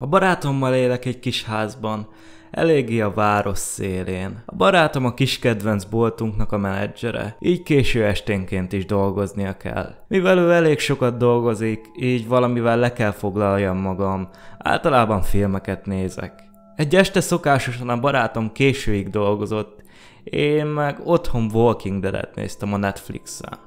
A barátommal élek egy kis házban, eléggé a város szélén. A barátom a kis kedvenc boltunknak a menedzsere, így késő esténként is dolgoznia kell. Mivel ő elég sokat dolgozik, így valamivel le kell foglaljam magam, általában filmeket nézek. Egy este szokásosan a barátom későig dolgozott, én meg otthon Walking Dead-et néztem a Netflixen.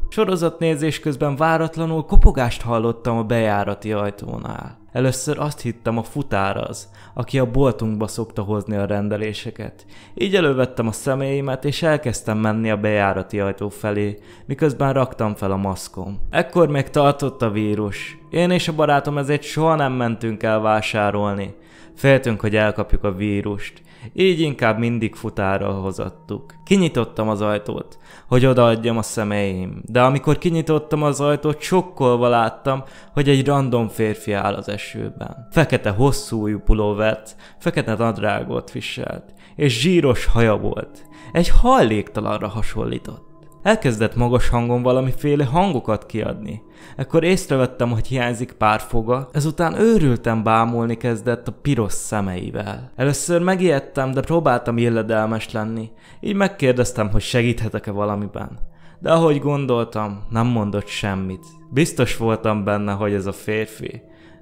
nézés közben váratlanul kopogást hallottam a bejárati ajtónál. Először azt hittem a futár az, aki a boltunkba szokta hozni a rendeléseket. Így elővettem a személyimet, és elkezdtem menni a bejárati ajtó felé, miközben raktam fel a maszkom. Ekkor még tartott a vírus. Én és a barátom ezért soha nem mentünk el vásárolni. Féltünk, hogy elkapjuk a vírust, így inkább mindig futára hozattuk. Kinyitottam az ajtót, hogy odaadjam a szemeim, de amikor kinyitottam az ajtót, sokkolva láttam, hogy egy random férfi áll az esőben. Fekete hosszú pulóvert, fekete nadrágot viselt, és zsíros haja volt. Egy hajléktalanra hasonlított. Elkezdett magas hangon valamiféle hangokat kiadni. Ekkor észrevettem, hogy hiányzik pár foga, ezután őrültem bámulni kezdett a piros szemeivel. Először megijedtem, de próbáltam illedelmes lenni, így megkérdeztem, hogy segíthetek-e valamiben. De ahogy gondoltam, nem mondott semmit. Biztos voltam benne, hogy ez a férfi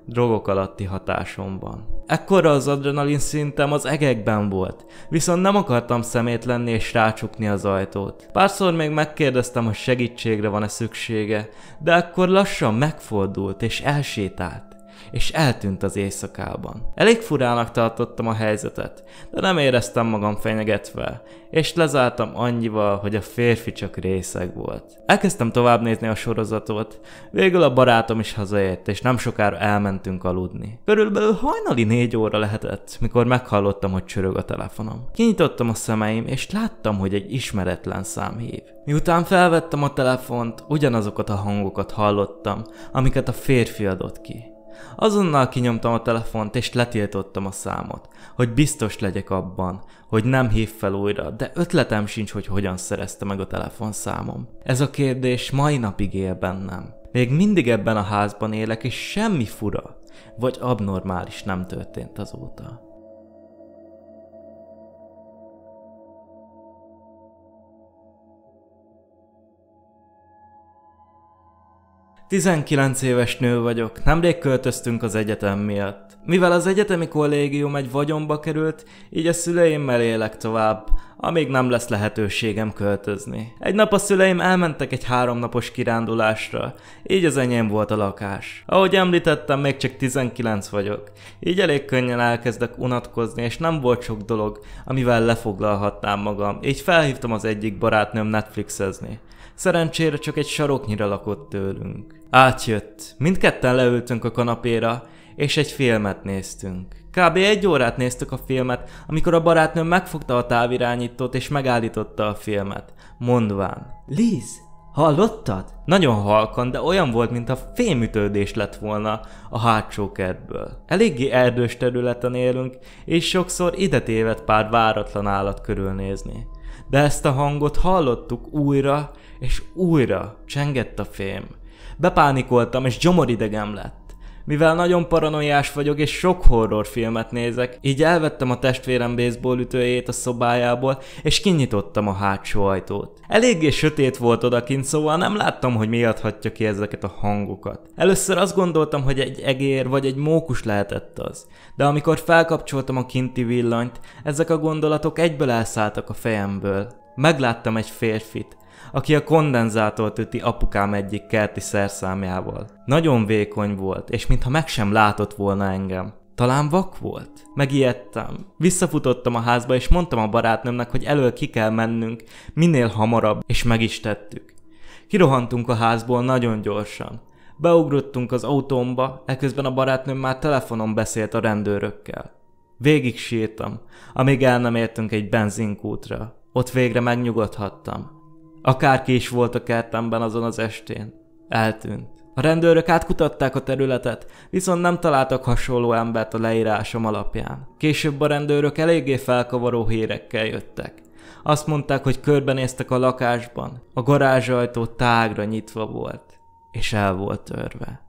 drogok alatti hatásomban. Ekkora az adrenalin szintem az egekben volt, viszont nem akartam szemét lenni és rácsukni az ajtót. Párszor még megkérdeztem, hogy segítségre van-e szüksége, de akkor lassan megfordult és elsétált és eltűnt az éjszakában. Elég furának tartottam a helyzetet, de nem éreztem magam fenyegetve, és lezártam annyival, hogy a férfi csak részeg volt. Elkezdtem tovább nézni a sorozatot, végül a barátom is hazaért, és nem sokára elmentünk aludni. Körülbelül hajnali négy óra lehetett, mikor meghallottam, hogy csörög a telefonom. Kinyitottam a szemeim, és láttam, hogy egy ismeretlen szám hív. Miután felvettem a telefont, ugyanazokat a hangokat hallottam, amiket a férfi adott ki. Azonnal kinyomtam a telefont és letiltottam a számot, hogy biztos legyek abban, hogy nem hív fel újra, de ötletem sincs, hogy hogyan szerezte meg a telefonszámom. Ez a kérdés mai napig él bennem. Még mindig ebben a házban élek, és semmi fura vagy abnormális nem történt azóta. 19 éves nő vagyok, nemrég költöztünk az egyetem miatt. Mivel az egyetemi kollégium egy vagyonba került, így a szüleimmel élek tovább, amíg nem lesz lehetőségem költözni. Egy nap a szüleim elmentek egy háromnapos kirándulásra, így az enyém volt a lakás. Ahogy említettem, még csak 19 vagyok, így elég könnyen elkezdek unatkozni, és nem volt sok dolog, amivel lefoglalhatnám magam, így felhívtam az egyik barátnőm Netflixezni. Szerencsére csak egy saroknyira lakott tőlünk. Átjött. Mindketten leültünk a kanapéra, és egy filmet néztünk. Kb. egy órát néztük a filmet, amikor a barátnőm megfogta a távirányítót és megállította a filmet, mondván. Liz, hallottad? Nagyon halkan, de olyan volt, mintha fémütődés lett volna a hátsó kertből. Eléggé erdős területen élünk, és sokszor ide tévedt pár váratlan állat körülnézni de ezt a hangot hallottuk újra és újra, csengett a fém. Bepánikoltam és gyomoridegem lett. Mivel nagyon paranoiás vagyok és sok horrorfilmet nézek, így elvettem a testvérem baseball ütőjét a szobájából, és kinyitottam a hátsó ajtót. Eléggé sötét volt odakint, szóval nem láttam, hogy mi adhatja ki ezeket a hangokat. Először azt gondoltam, hogy egy egér vagy egy mókus lehetett az, de amikor felkapcsoltam a kinti villanyt, ezek a gondolatok egyből elszálltak a fejemből. Megláttam egy férfit, aki a kondenzátort üti apukám egyik kerti szerszámjával. Nagyon vékony volt, és mintha meg sem látott volna engem. Talán vak volt? Megijedtem. Visszafutottam a házba, és mondtam a barátnőmnek, hogy elől ki kell mennünk, minél hamarabb, és meg is tettük. Kirohantunk a házból nagyon gyorsan. Beugrottunk az autómba, eközben a barátnőm már telefonon beszélt a rendőrökkel. Végig sírtam, amíg el nem értünk egy benzinkútra. Ott végre megnyugodhattam. Akárki is volt a kertemben azon az estén. Eltűnt. A rendőrök átkutatták a területet, viszont nem találtak hasonló embert a leírásom alapján. Később a rendőrök eléggé felkavaró hírekkel jöttek. Azt mondták, hogy körbenéztek a lakásban, a garázsajtó tágra nyitva volt, és el volt törve.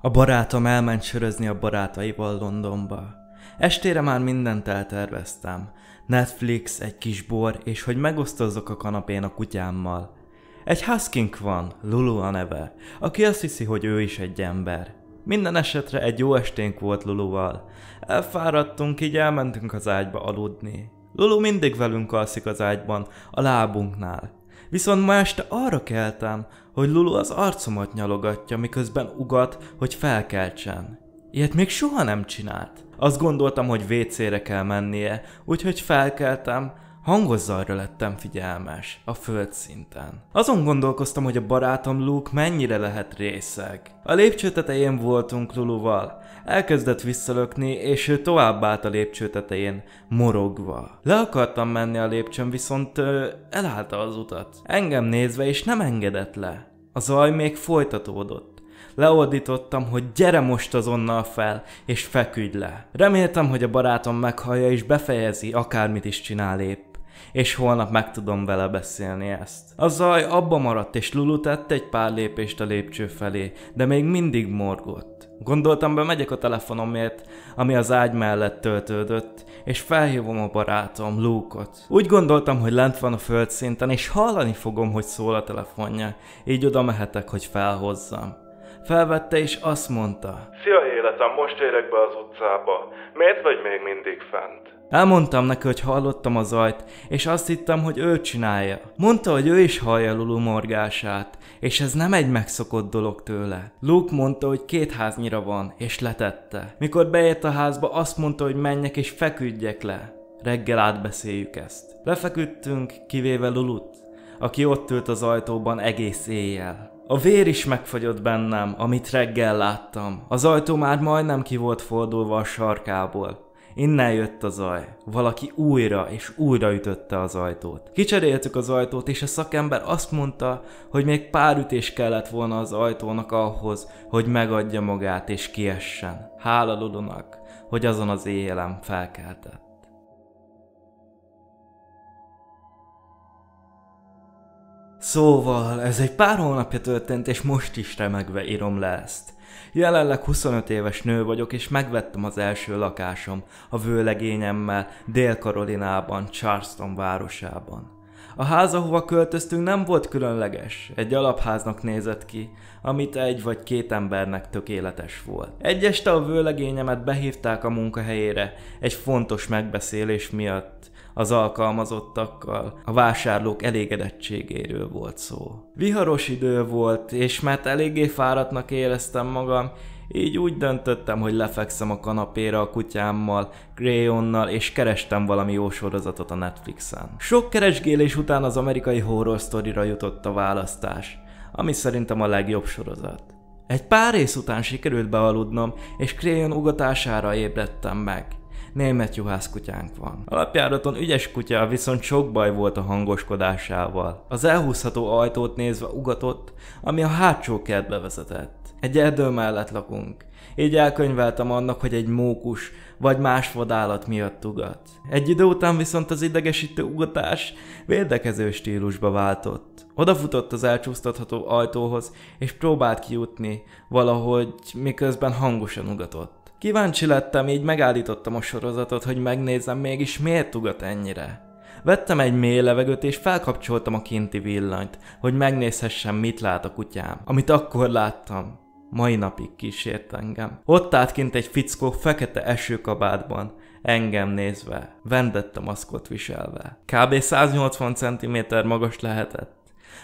A barátom elment sörözni a barátaival Londonba. Estére már mindent elterveztem. Netflix, egy kis bor, és hogy megosztozzok a kanapén a kutyámmal. Egy huskink van, Lulu a neve, aki azt hiszi, hogy ő is egy ember. Minden esetre egy jó esténk volt Luluval. Elfáradtunk, így elmentünk az ágyba aludni. Lulu mindig velünk alszik az ágyban, a lábunknál. Viszont ma este arra keltem, hogy Lulu az arcomat nyalogatja, miközben ugat, hogy felkeltsen. Ilyet még soha nem csinált. Azt gondoltam, hogy WC-re kell mennie, úgyhogy felkeltem, hangozzagra lettem figyelmes, a földszinten. Azon gondolkoztam, hogy a barátom Luke mennyire lehet részeg. A lépcső tetején voltunk Luluval. Elkezdett visszalökni, és ő tovább állt a lépcső tetején, morogva. Le akartam menni a lépcsőn, viszont ö, elállta az utat. Engem nézve, és nem engedett le. A zaj még folytatódott leordítottam, hogy gyere most azonnal fel, és feküdj le. Reméltem, hogy a barátom meghallja és befejezi, akármit is csinál épp és holnap meg tudom vele beszélni ezt. A zaj abba maradt, és Lulu tett egy pár lépést a lépcső felé, de még mindig morgott. Gondoltam, bemegyek a telefonomért, ami az ágy mellett töltődött, és felhívom a barátom, Luke-ot. Úgy gondoltam, hogy lent van a földszinten, és hallani fogom, hogy szól a telefonja, így oda mehetek, hogy felhozzam felvette és azt mondta. Szia életem, most érek be az utcába. Miért vagy még mindig fent? Elmondtam neki, hogy hallottam a zajt, és azt hittem, hogy ő csinálja. Mondta, hogy ő is hallja Lulu morgását, és ez nem egy megszokott dolog tőle. Luke mondta, hogy két háznyira van, és letette. Mikor beért a házba, azt mondta, hogy menjek és feküdjek le. Reggel átbeszéljük ezt. Lefeküdtünk, kivéve Lulut, aki ott ült az ajtóban egész éjjel. A vér is megfagyott bennem, amit reggel láttam. Az ajtó már majdnem ki volt fordulva a sarkából. Innen jött a zaj. Valaki újra és újra ütötte az ajtót. Kicseréltük az ajtót, és a szakember azt mondta, hogy még pár ütés kellett volna az ajtónak ahhoz, hogy megadja magát és kiessen. Hála Lulunak, hogy azon az éjjelem felkeltett. Szóval, ez egy pár hónapja történt, és most is remegve írom le ezt. Jelenleg 25 éves nő vagyok, és megvettem az első lakásom, a vőlegényemmel, Dél-Karolinában, Charleston városában. A ház, ahova költöztünk nem volt különleges, egy alapháznak nézett ki, amit egy vagy két embernek tökéletes volt. Egy este a vőlegényemet behívták a munkahelyére, egy fontos megbeszélés miatt, az alkalmazottakkal, a vásárlók elégedettségéről volt szó. Viharos idő volt, és mert eléggé fáradtnak éreztem magam, így úgy döntöttem, hogy lefekszem a kanapéra a kutyámmal, Grayonnal, és kerestem valami jó sorozatot a Netflixen. Sok keresgélés után az amerikai horror sztorira jutott a választás, ami szerintem a legjobb sorozat. Egy pár rész után sikerült bealudnom, és Crayon ugatására ébredtem meg – német juhász kutyánk van. Alapjáraton ügyes kutya, viszont sok baj volt a hangoskodásával. Az elhúzható ajtót nézve ugatott, ami a hátsó kertbe vezetett. Egy erdő mellett lakunk. Így elkönyveltem annak, hogy egy mókus vagy más vadállat miatt ugat. Egy idő után viszont az idegesítő ugatás védekező stílusba váltott. Odafutott az elcsúsztatható ajtóhoz, és próbált kijutni valahogy, miközben hangosan ugatott. Kíváncsi lettem, így megállítottam a sorozatot, hogy megnézzem mégis miért ugat ennyire. Vettem egy mély levegőt és felkapcsoltam a kinti villanyt, hogy megnézhessem, mit lát a kutyám, amit akkor láttam. Mai napig kísért engem. Ott állt kint egy fickó fekete esőkabátban, engem nézve, vendette maszkot viselve. Kb. 180 cm magas lehetett.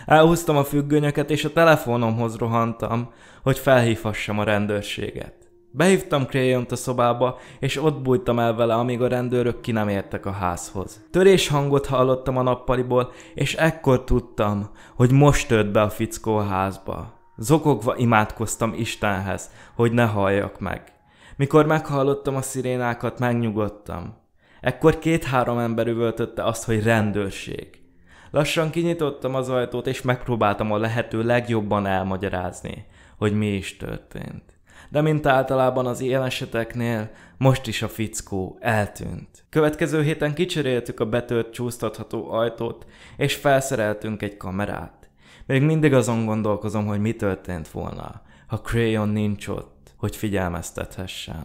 Elhúztam a függönyöket és a telefonomhoz rohantam, hogy felhívhassam a rendőrséget. Behívtam Crayont a szobába, és ott bújtam el vele, amíg a rendőrök ki nem értek a házhoz. Törés hangot hallottam a nappaliból, és ekkor tudtam, hogy most tört be a fickó a házba. Zokogva imádkoztam Istenhez, hogy ne halljak meg. Mikor meghallottam a szirénákat, megnyugodtam. Ekkor két-három ember üvöltötte azt, hogy rendőrség. Lassan kinyitottam az ajtót, és megpróbáltam a lehető legjobban elmagyarázni, hogy mi is történt de mint általában az ilyen eseteknél, most is a fickó eltűnt. Következő héten kicseréltük a betört csúsztatható ajtót, és felszereltünk egy kamerát. Még mindig azon gondolkozom, hogy mi történt volna, ha Crayon nincs ott, hogy figyelmeztethessen.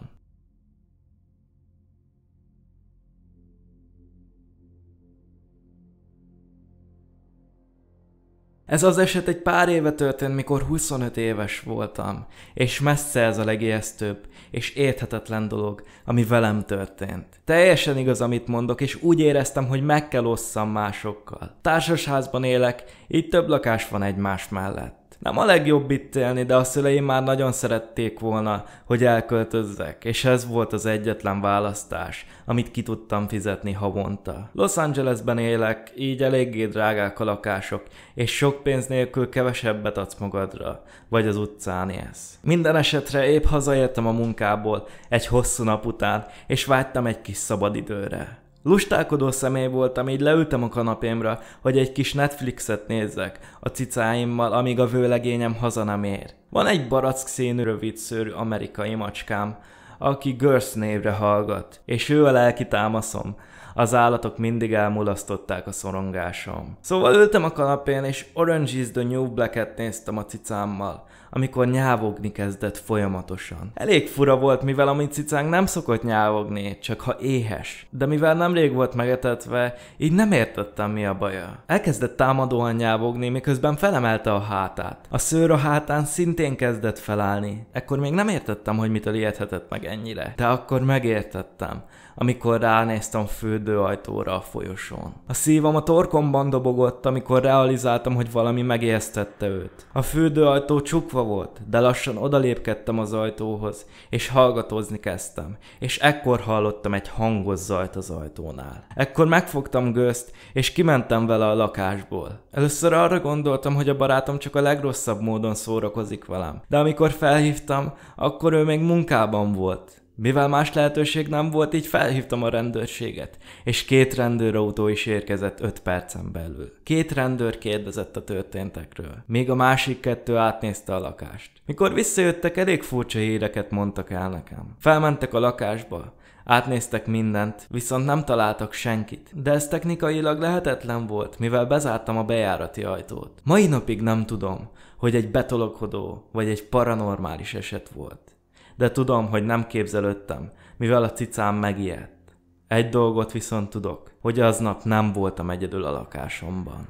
Ez az eset egy pár éve történt, mikor 25 éves voltam, és messze ez a legijesztőbb és érthetetlen dolog, ami velem történt. Teljesen igaz, amit mondok, és úgy éreztem, hogy meg kell osszam másokkal. Társasházban élek, így több lakás van egymás mellett nem a legjobb itt élni, de a szüleim már nagyon szerették volna, hogy elköltözzek, és ez volt az egyetlen választás, amit ki tudtam fizetni havonta. Los Angelesben élek, így eléggé drágák a lakások, és sok pénz nélkül kevesebbet adsz magadra, vagy az utcán élsz. Minden esetre épp hazaértem a munkából egy hosszú nap után, és vágytam egy kis szabadidőre. Lustálkodó személy voltam, így leültem a kanapémra, hogy egy kis Netflixet nézzek a cicáimmal, amíg a vőlegényem haza nem ér. Van egy barack színű rövid szőrű amerikai macskám, aki Görs névre hallgat, és ő a lelki támaszom. Az állatok mindig elmulasztották a szorongásom. Szóval ültem a kanapén, és Orange is the New Black-et néztem a cicámmal amikor nyávogni kezdett folyamatosan. Elég fura volt, mivel a mi cicánk nem szokott nyávogni, csak ha éhes. De mivel nemrég volt megetetve, így nem értettem mi a baja. Elkezdett támadóan nyávogni, miközben felemelte a hátát. A szőr a hátán szintén kezdett felállni. Ekkor még nem értettem, hogy mitől ijedhetett meg ennyire. De akkor megértettem amikor ránéztem a fürdőajtóra a folyosón. A szívam a torkomban dobogott, amikor realizáltam, hogy valami megijesztette őt. A fürdőajtó csukva volt, de lassan odalépkedtem az ajtóhoz, és hallgatózni kezdtem, és ekkor hallottam egy hangos zajt az ajtónál. Ekkor megfogtam gőzt, és kimentem vele a lakásból. Először arra gondoltam, hogy a barátom csak a legrosszabb módon szórakozik velem, de amikor felhívtam, akkor ő még munkában volt, mivel más lehetőség nem volt, így felhívtam a rendőrséget, és két rendőrautó is érkezett öt percen belül. Két rendőr kérdezett a történtekről, még a másik kettő átnézte a lakást. Mikor visszajöttek, elég furcsa híreket mondtak el nekem. Felmentek a lakásba, Átnéztek mindent, viszont nem találtak senkit. De ez technikailag lehetetlen volt, mivel bezártam a bejárati ajtót. Mai napig nem tudom, hogy egy betolokodó vagy egy paranormális eset volt de tudom, hogy nem képzelődtem, mivel a cicám megijedt. Egy dolgot viszont tudok, hogy aznap nem voltam egyedül a lakásomban.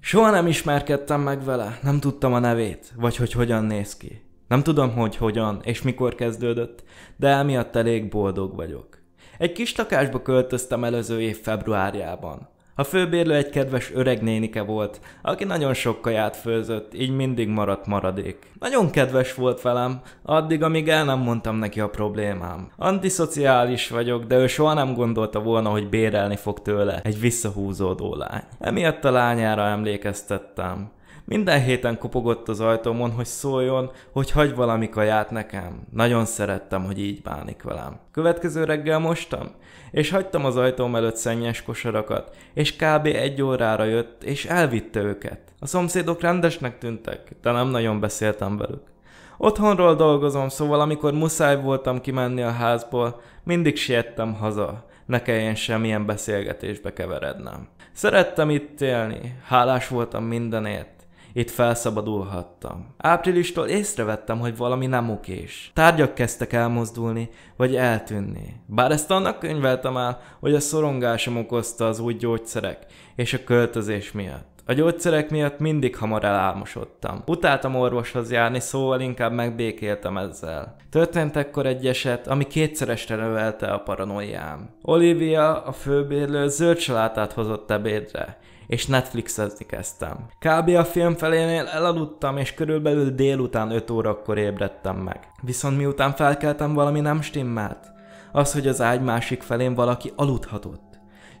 Soha nem ismerkedtem meg vele, nem tudtam a nevét, vagy hogy hogyan néz ki. Nem tudom, hogy hogyan és mikor kezdődött, de emiatt elég boldog vagyok. Egy kis lakásba költöztem előző év februárjában. A főbérlő egy kedves öreg nénike volt, aki nagyon sok kaját főzött, így mindig maradt maradék. Nagyon kedves volt velem, addig, amíg el nem mondtam neki a problémám. Antiszociális vagyok, de ő soha nem gondolta volna, hogy bérelni fog tőle egy visszahúzódó lány. Emiatt a lányára emlékeztettem. Minden héten kopogott az ajtómon, hogy szóljon, hogy hagy valami kaját nekem. Nagyon szerettem, hogy így bánik velem. Következő reggel mostam, és hagytam az ajtóm előtt szennyes kosarakat, és kb. egy órára jött, és elvitte őket. A szomszédok rendesnek tűntek, de nem nagyon beszéltem velük. Otthonról dolgozom, szóval amikor muszáj voltam kimenni a házból, mindig siettem haza, ne kelljen semmilyen beszélgetésbe keverednem. Szerettem itt élni, hálás voltam mindenért. Itt felszabadulhattam. Áprilistól észrevettem, hogy valami nem okés. Tárgyak kezdtek elmozdulni, vagy eltűnni. Bár ezt annak könyveltem el, hogy a szorongásom okozta az új gyógyszerek és a költözés miatt. A gyógyszerek miatt mindig hamar elálmosodtam. Utáltam orvoshoz járni, szóval inkább megbékéltem ezzel. Történt ekkor egy eset, ami kétszeresre növelte a paranoiám. Olivia, a főbérlő, zöld salátát hozott ebédre és Netflixezni kezdtem. Kb. a film felénél elaludtam, és körülbelül délután 5 órakor ébredtem meg. Viszont miután felkeltem, valami nem stimmelt. Az, hogy az ágy másik felén valaki aludhatott.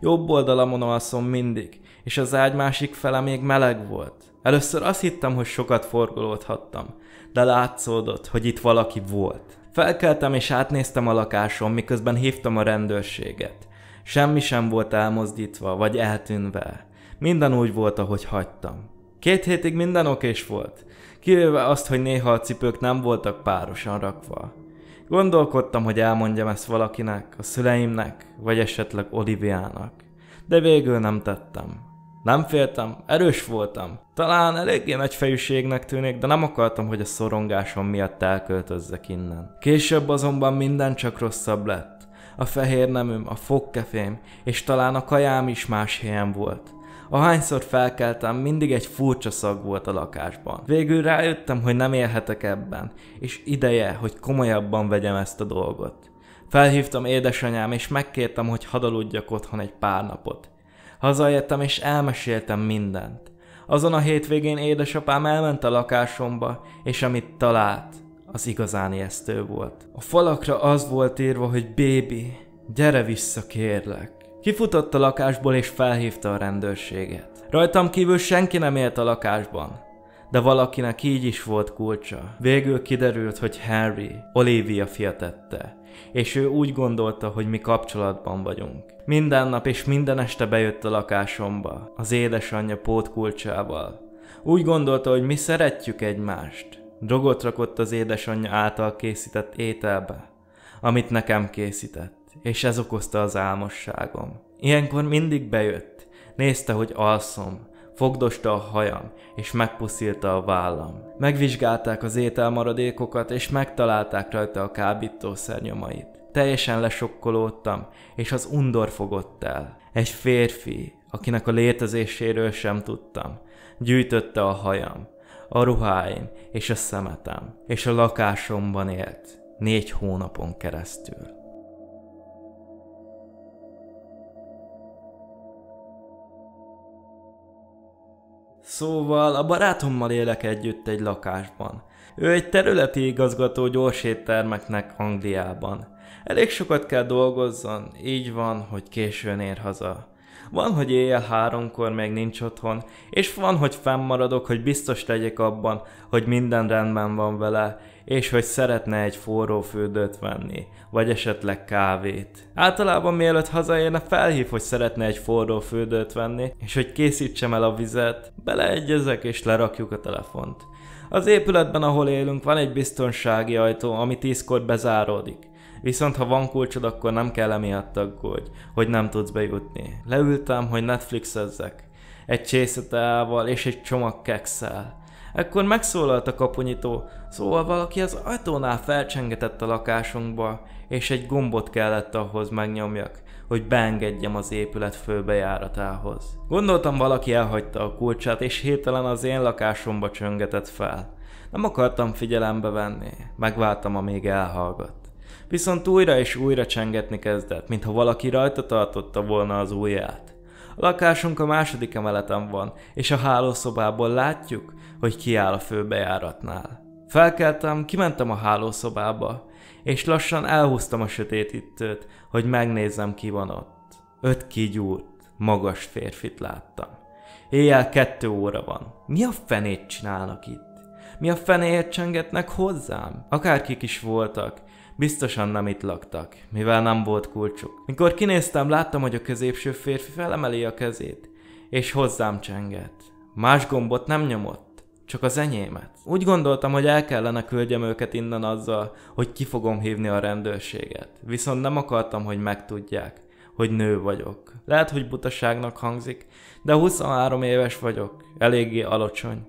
Jobb oldalamon alszom mindig, és az ágy másik fele még meleg volt. Először azt hittem, hogy sokat forgolódhattam, de látszódott, hogy itt valaki volt. Felkeltem és átnéztem a lakáson, miközben hívtam a rendőrséget. Semmi sem volt elmozdítva, vagy eltűnve. Minden úgy volt, ahogy hagytam. Két hétig minden okés volt, kivéve azt, hogy néha a cipők nem voltak párosan rakva. Gondolkodtam, hogy elmondjam ezt valakinek, a szüleimnek, vagy esetleg Oliviának. De végül nem tettem. Nem féltem, erős voltam. Talán eléggé nagyfejűségnek tűnik, de nem akartam, hogy a szorongásom miatt elköltözzek innen. Később azonban minden csak rosszabb lett. A fehér nemüm, a fogkefém, és talán a kajám is más helyen volt. Ahányszor felkeltem, mindig egy furcsa szag volt a lakásban. Végül rájöttem, hogy nem élhetek ebben, és ideje, hogy komolyabban vegyem ezt a dolgot. Felhívtam édesanyám, és megkértem, hogy hadaludjak otthon egy pár napot. Hazajöttem, és elmeséltem mindent. Azon a hétvégén édesapám elment a lakásomba, és amit talált, az igazán ijesztő volt. A falakra az volt írva, hogy bébi, gyere vissza kérlek. Kifutott a lakásból és felhívta a rendőrséget. Rajtam kívül senki nem élt a lakásban, de valakinek így is volt kulcsa. Végül kiderült, hogy Harry Olivia fia tette, és ő úgy gondolta, hogy mi kapcsolatban vagyunk. Minden nap és minden este bejött a lakásomba, az édesanyja pótkulcsával. Úgy gondolta, hogy mi szeretjük egymást. Drogot rakott az édesanyja által készített ételbe, amit nekem készített és ez okozta az álmosságom. Ilyenkor mindig bejött, nézte, hogy alszom, fogdosta a hajam, és megpuszilta a vállam. Megvizsgálták az ételmaradékokat, és megtalálták rajta a kábítószer nyomait. Teljesen lesokkolódtam, és az undor fogott el. Egy férfi, akinek a létezéséről sem tudtam, gyűjtötte a hajam, a ruháim és a szemetem, és a lakásomban élt négy hónapon keresztül. Szóval a barátommal élek együtt egy lakásban. Ő egy területi igazgató gyors éttermeknek Angliában. Elég sokat kell dolgozzon, így van, hogy későn ér haza. Van, hogy éjjel háromkor még nincs otthon, és van, hogy fennmaradok, hogy biztos legyek abban, hogy minden rendben van vele, és hogy szeretne egy forró fürdőt venni, vagy esetleg kávét. Általában mielőtt hazaérne felhív, hogy szeretne egy forró fürdőt venni, és hogy készítsem el a vizet, beleegyezek és lerakjuk a telefont. Az épületben, ahol élünk, van egy biztonsági ajtó, ami tízkor bezáródik. Viszont ha van kulcsod, akkor nem kell emiatt aggódj, hogy nem tudsz bejutni. Leültem, hogy Netflixezzek. Egy csészeteával és egy csomag kekszel. Ekkor megszólalt a kaponyító, szóval valaki az ajtónál felcsengetett a lakásunkba, és egy gombot kellett ahhoz megnyomjak, hogy beengedjem az épület főbejáratához. Gondoltam valaki elhagyta a kulcsát, és hirtelen az én lakásomba csöngetett fel. Nem akartam figyelembe venni, megvártam, amíg elhallgat viszont újra és újra csengetni kezdett, mintha valaki rajta tartotta volna az ujját. A lakásunk a második emeleten van, és a hálószobából látjuk, hogy kiáll a főbejáratnál. Felkeltem, kimentem a hálószobába, és lassan elhúztam a sötétítőt, hogy megnézzem ki van ott. Öt kigyúrt, magas férfit láttam. Éjjel kettő óra van. Mi a fenét csinálnak itt? Mi a fenéért csengetnek hozzám? Akárkik is voltak, Biztosan nem itt laktak, mivel nem volt kulcsuk. Mikor kinéztem, láttam, hogy a középső férfi felemeli a kezét, és hozzám csengett. Más gombot nem nyomott, csak az enyémet. Úgy gondoltam, hogy el kellene küldjem őket innen azzal, hogy ki fogom hívni a rendőrséget. Viszont nem akartam, hogy megtudják, hogy nő vagyok. Lehet, hogy butaságnak hangzik, de 23 éves vagyok, eléggé alacsony.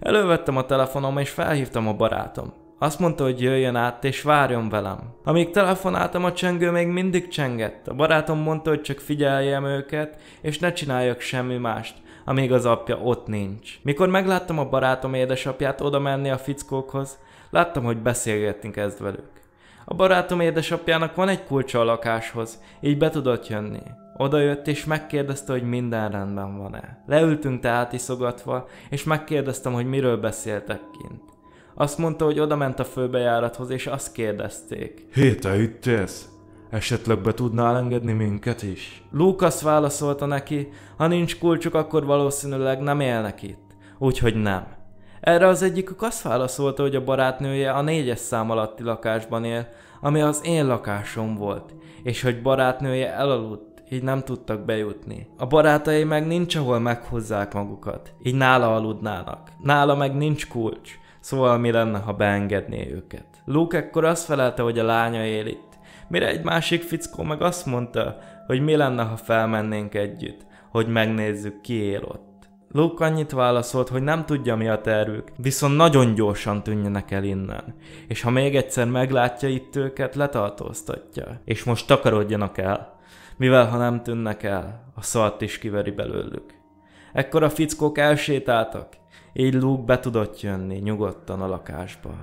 Elővettem a telefonom és felhívtam a barátom. Azt mondta, hogy jöjjön át és várjon velem. Amíg telefonáltam, a csengő még mindig csengett. A barátom mondta, hogy csak figyeljem őket, és ne csináljak semmi mást, amíg az apja ott nincs. Mikor megláttam a barátom édesapját oda menni a fickókhoz, láttam, hogy beszélgetni kezd velük. A barátom édesapjának van egy kulcsa a lakáshoz, így be tudott jönni. Oda jött és megkérdezte, hogy minden rendben van-e. Leültünk te átiszogatva, és megkérdeztem, hogy miről beszéltek kint. Azt mondta, hogy oda ment a főbejárathoz, és azt kérdezték. Hé, te itt élsz? Esetleg be tudnál engedni minket is? Lukasz válaszolta neki, ha nincs kulcsuk, akkor valószínűleg nem élnek itt. Úgyhogy nem. Erre az egyikük azt válaszolta, hogy a barátnője a négyes szám alatti lakásban él, ami az én lakásom volt, és hogy barátnője elaludt, így nem tudtak bejutni. A barátai meg nincs ahol meghozzák magukat, így nála aludnának. Nála meg nincs kulcs, Szóval mi lenne, ha beengedné őket? Luke ekkor azt felelte, hogy a lánya él itt. Mire egy másik fickó meg azt mondta, hogy mi lenne, ha felmennénk együtt, hogy megnézzük, ki él ott. Luke annyit válaszolt, hogy nem tudja mi a tervük, viszont nagyon gyorsan tűnjenek el innen, és ha még egyszer meglátja itt őket, letartóztatja, és most takarodjanak el, mivel ha nem tűnnek el, a szart is kiveri belőlük. Ekkor a fickók elsétáltak, így Luke be tudott jönni nyugodtan a lakásba.